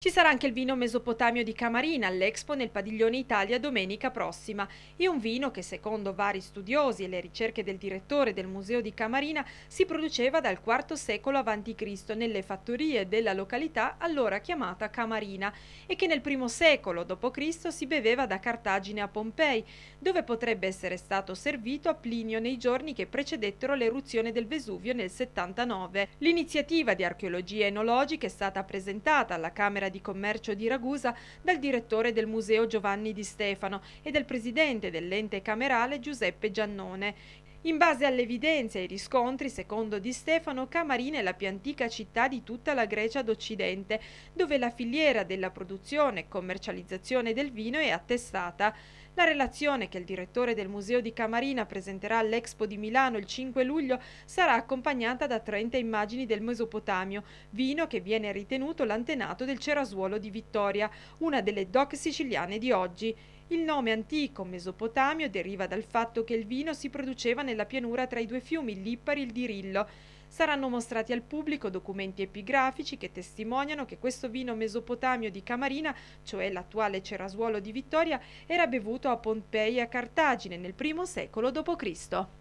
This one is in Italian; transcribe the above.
Ci sarà anche il vino mesopotamio di Camarina all'Expo nel Padiglione Italia domenica prossima e un vino che secondo vari studiosi e le ricerche del direttore del Museo di Camarina si produceva dal IV secolo a.C. nelle fattorie della località allora chiamata Camarina e che nel I secolo d.C. si beveva da Cartagine a Pompei dove potrebbe essere stato servito a Plinio nei giorni che precedettero l'eruzione del Vesuvio nel 79. L'iniziativa di archeologia enologica è stata presentata alla Camera Camera di Commercio di Ragusa dal direttore del museo Giovanni Di Stefano e del presidente dell'ente camerale Giuseppe Giannone. In base alle evidenze e ai riscontri, secondo Di Stefano, Camarina è la più antica città di tutta la Grecia d'Occidente, dove la filiera della produzione e commercializzazione del vino è attestata. La relazione che il direttore del Museo di Camarina presenterà all'Expo di Milano il 5 luglio sarà accompagnata da 30 immagini del Mesopotamio, vino che viene ritenuto l'antenato del cerasuolo di Vittoria, una delle doc siciliane di oggi. Il nome antico Mesopotamio deriva dal fatto che il vino si produceva nella pianura tra i due fiumi, l'Ippari e il Dirillo. Saranno mostrati al pubblico documenti epigrafici che testimoniano che questo vino mesopotamio di Camarina, cioè l'attuale Cerasuolo di Vittoria, era bevuto a Pompei e a Cartagine nel I secolo d.C.